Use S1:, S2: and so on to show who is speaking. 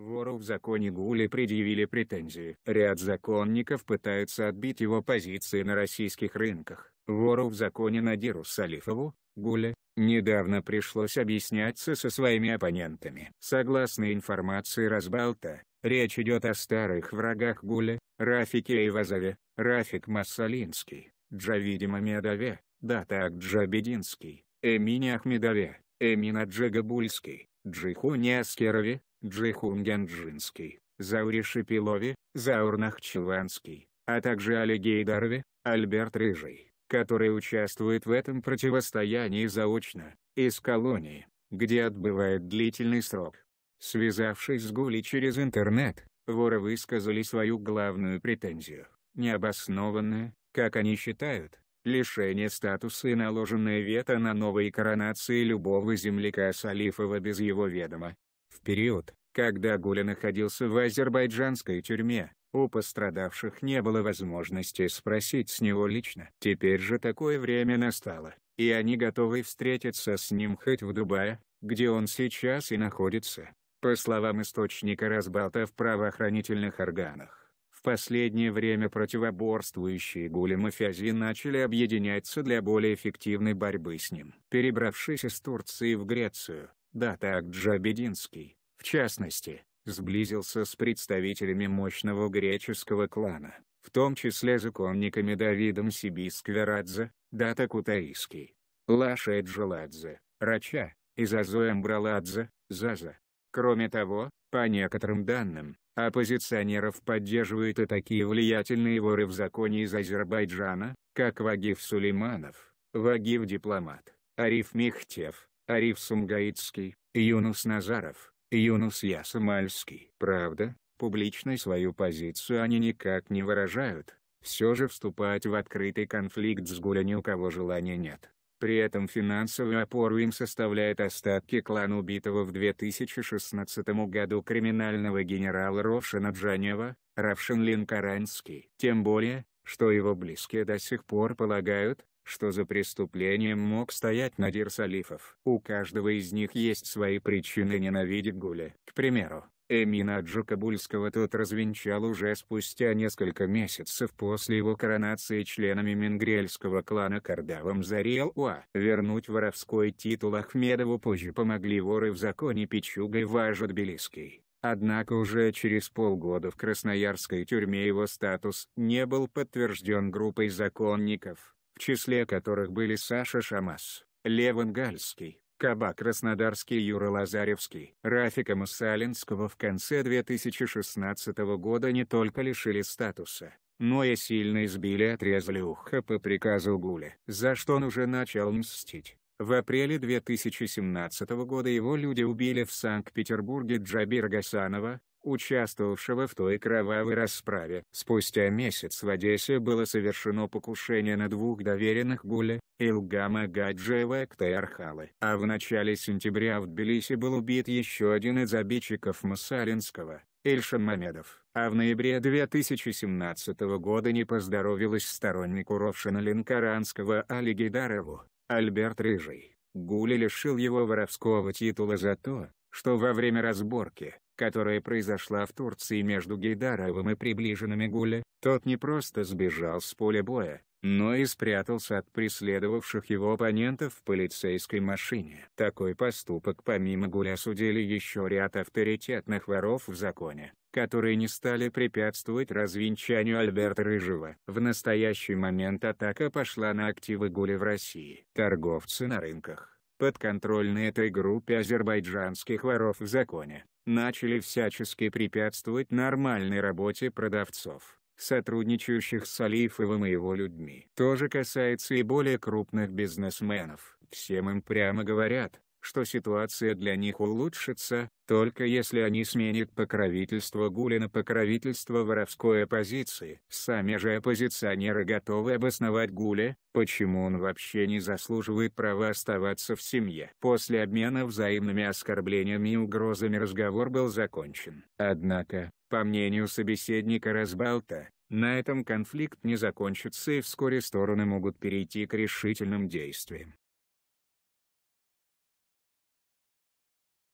S1: Вору в законе Гули предъявили претензии. Ряд законников пытаются отбить его позиции на российских рынках. Вору в законе Надиру Салифову, Гуля, недавно пришлось объясняться со своими оппонентами. Согласно информации Разбалта, речь идет о старых врагах Гуля, Рафике Ивазове, Рафик Массалинский, Джавиде Мамедове, Датак Джабединский, Эмине Ахмедове, Эмина Джагабульский, Джихуне Аскерове, Джихунгенджинский, Зауришипилови, Заурнахчеланский, а также Али Гейдарови, Альберт Рыжий, который участвует в этом противостоянии заочно, из колонии, где отбывает длительный срок. Связавшись с Гули через интернет, воры высказали свою главную претензию, необоснованное, как они считают, лишение статуса и наложенное вето на новые коронации любого земляка Салифова без его ведома, в период, когда Гуля находился в азербайджанской тюрьме, у пострадавших не было возможности спросить с него лично. Теперь же такое время настало, и они готовы встретиться с ним хоть в Дубае, где он сейчас и находится. По словам источника разболта в правоохранительных органах, в последнее время противоборствующие гули мафиази начали объединяться для более эффективной борьбы с ним. Перебравшись из Турции в Грецию, да так Джо в частности, сблизился с представителями мощного греческого клана, в том числе законниками Давидом Сибискверадзе, Дата Кутаиский, Лаша Эджеладзе, Рача и Зазоем Браладзе, Заза. Кроме того, по некоторым данным, оппозиционеров поддерживают и такие влиятельные воры в законе из Азербайджана, как Вагив Сулейманов, Вагив Дипломат, Ариф Михтев, Ариф Сумгаитский, Юнус Назаров, Юнус Ясамальский. Правда, публичной свою позицию они никак не выражают. Все же вступать в открытый конфликт с Гуля ни у кого желания нет. При этом финансовую опору им составляет остатки клана убитого в 2016 году криминального генерала Ровшина Джанева, Равшин Линкаранский. Тем более, что его близкие до сих пор полагают, что за преступлением мог стоять Надир Салифов. У каждого из них есть свои причины ненавидеть Гуля. К примеру, Эмина Джукабульского тот развенчал уже спустя несколько месяцев после его коронации членами менгрельского клана Кардавом Зарел Уа. Вернуть воровской титул Ахмедову позже помогли воры в законе Пичуга и Важа Тбилисский. Однако уже через полгода в красноярской тюрьме его статус не был подтвержден группой законников, в числе которых были Саша Шамас, Леван Гальский, Кабак Краснодарский Юра Лазаревский. Рафика Масалинского в конце 2016 года не только лишили статуса, но и сильно избили отрезали ухо по приказу Гуля, за что он уже начал мстить. В апреле 2017 года его люди убили в Санкт-Петербурге Джабира Гасанова, участвовавшего в той кровавой расправе. Спустя месяц в Одессе было совершено покушение на двух доверенных Гуля, Илгама Гаджиева и Ктайархалы. А в начале сентября в Тбилиси был убит еще один из обидчиков Масаринского, Эльшин Мамедов. А в ноябре 2017 года не поздоровилась стороннику Ровшина Линкаранского Али Гидарову, Альберт Рыжий. Гули лишил его воровского титула за то, что во время разборки, которая произошла в Турции между Гейдаровым и приближенными Гуля, тот не просто сбежал с поля боя, но и спрятался от преследовавших его оппонентов в полицейской машине. Такой поступок помимо Гуля судили еще ряд авторитетных воров в законе, которые не стали препятствовать развенчанию Альберта Рыжего. В настоящий момент атака пошла на активы Гуля в России. Торговцы на рынках подконтрольной этой группе азербайджанских воров в законе, начали всячески препятствовать нормальной работе продавцов, сотрудничающих с Алифовым и его людьми. То же касается и более крупных бизнесменов. Всем им прямо говорят, что ситуация для них улучшится, только если они сменят покровительство Гули на покровительство воровской оппозиции. Сами же оппозиционеры готовы обосновать Гули, почему он вообще не заслуживает права оставаться в семье. После обмена взаимными оскорблениями и угрозами разговор был закончен. Однако, по мнению собеседника Разбалта, на этом конфликт не закончится и вскоре стороны могут перейти к решительным действиям.